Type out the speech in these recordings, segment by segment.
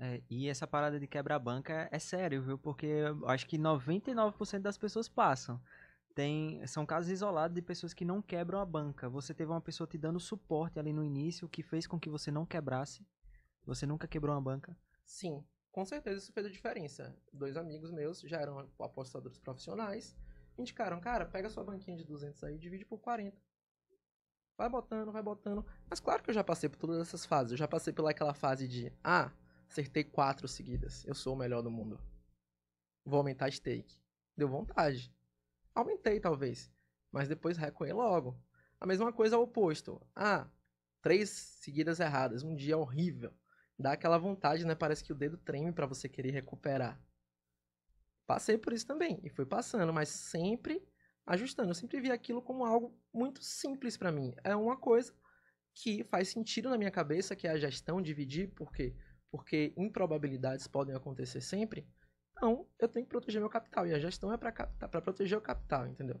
É, e essa parada de quebra-banca é, é sério, viu? Porque eu acho que 99% das pessoas passam. Tem, são casos isolados de pessoas que não quebram a banca. Você teve uma pessoa te dando suporte ali no início que fez com que você não quebrasse. Você nunca quebrou uma banca? Sim, com certeza isso fez a diferença. Dois amigos meus já eram apostadores profissionais, indicaram, cara, pega sua banquinha de 200 aí, divide por 40. Vai botando, vai botando. Mas claro que eu já passei por todas essas fases. Eu já passei pelaquela fase de, ah, Acertei quatro seguidas. Eu sou o melhor do mundo. Vou aumentar a stake. Deu vontade. Aumentei, talvez. Mas depois recuei logo. A mesma coisa ao é oposto. Ah, três seguidas erradas. Um dia horrível. Dá aquela vontade, né? Parece que o dedo treme para você querer recuperar. Passei por isso também. E fui passando, mas sempre ajustando. Eu sempre vi aquilo como algo muito simples para mim. É uma coisa que faz sentido na minha cabeça, que é a gestão, dividir, porque porque improbabilidades podem acontecer sempre, então eu tenho que proteger meu capital. E a gestão é para tá, proteger o capital, entendeu?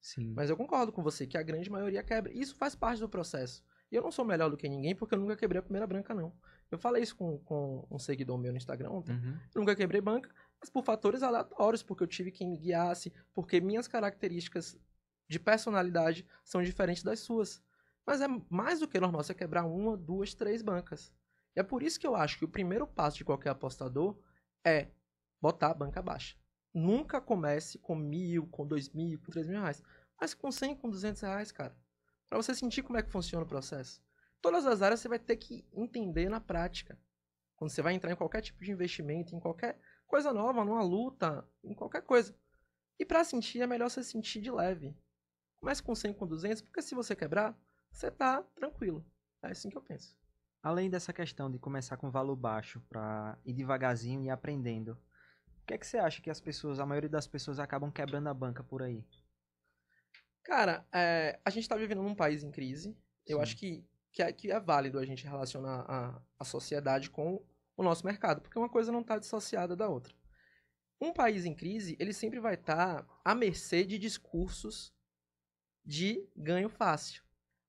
Sim. Mas eu concordo com você que a grande maioria quebra. Isso faz parte do processo. E eu não sou melhor do que ninguém porque eu nunca quebrei a primeira branca, não. Eu falei isso com, com um seguidor meu no Instagram ontem. Uhum. Nunca quebrei banca, mas por fatores aleatórios, porque eu tive quem me guiasse, porque minhas características de personalidade são diferentes das suas. Mas é mais do que normal você quebrar uma, duas, três bancas é por isso que eu acho que o primeiro passo de qualquer apostador é botar a banca baixa. Nunca comece com mil, com dois mil, com três mil reais. Mas com cem, com duzentos reais, cara. Para você sentir como é que funciona o processo. Todas as áreas você vai ter que entender na prática. Quando você vai entrar em qualquer tipo de investimento, em qualquer coisa nova, numa luta, em qualquer coisa. E para sentir, é melhor você sentir de leve. Comece com 100, com 200, porque se você quebrar, você tá tranquilo. É assim que eu penso. Além dessa questão de começar com valor baixo para ir devagarzinho e aprendendo, o que é que você acha que as pessoas, a maioria das pessoas acabam quebrando a banca por aí? Cara, é, a gente está vivendo num país em crise. Eu acho que, que é, que, é, válido a gente relacionar a, a sociedade com o nosso mercado, porque uma coisa não está dissociada da outra. Um país em crise, ele sempre vai estar tá à mercê de discursos de ganho fácil.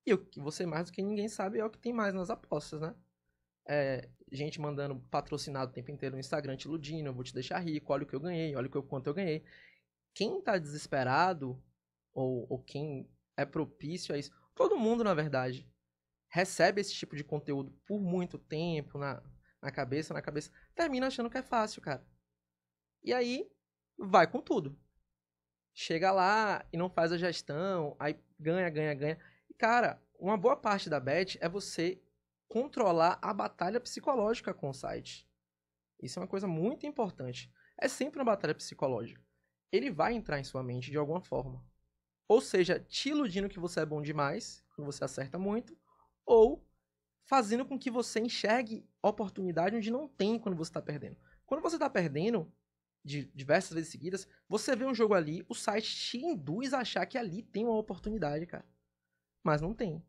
E o que você mais do que ninguém sabe é o que tem mais nas apostas, né? É, gente mandando patrocinado o tempo inteiro no Instagram, te iludindo, eu vou te deixar rico, olha o que eu ganhei, olha o quanto eu ganhei. Quem tá desesperado, ou, ou quem é propício a isso, todo mundo, na verdade, recebe esse tipo de conteúdo por muito tempo, na, na cabeça, na cabeça, termina achando que é fácil, cara. E aí, vai com tudo. Chega lá e não faz a gestão, aí ganha, ganha, ganha cara, uma boa parte da bet é você controlar a batalha psicológica com o site. Isso é uma coisa muito importante. É sempre uma batalha psicológica. Ele vai entrar em sua mente de alguma forma. Ou seja, te iludindo que você é bom demais, quando você acerta muito, ou fazendo com que você enxergue oportunidade onde não tem quando você está perdendo. Quando você está perdendo, de diversas vezes seguidas, você vê um jogo ali, o site te induz a achar que ali tem uma oportunidade, cara mas não tem.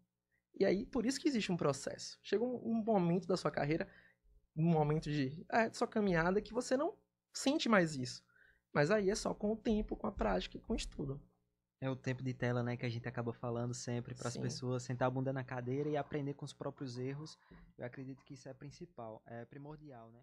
E aí, por isso que existe um processo. Chega um, um momento da sua carreira, um momento de, ah, é, de sua caminhada, que você não sente mais isso. Mas aí é só com o tempo, com a prática e com o estudo. É o tempo de tela, né, que a gente acaba falando sempre para as pessoas sentar a bunda na cadeira e aprender com os próprios erros. Eu acredito que isso é principal, é primordial, né?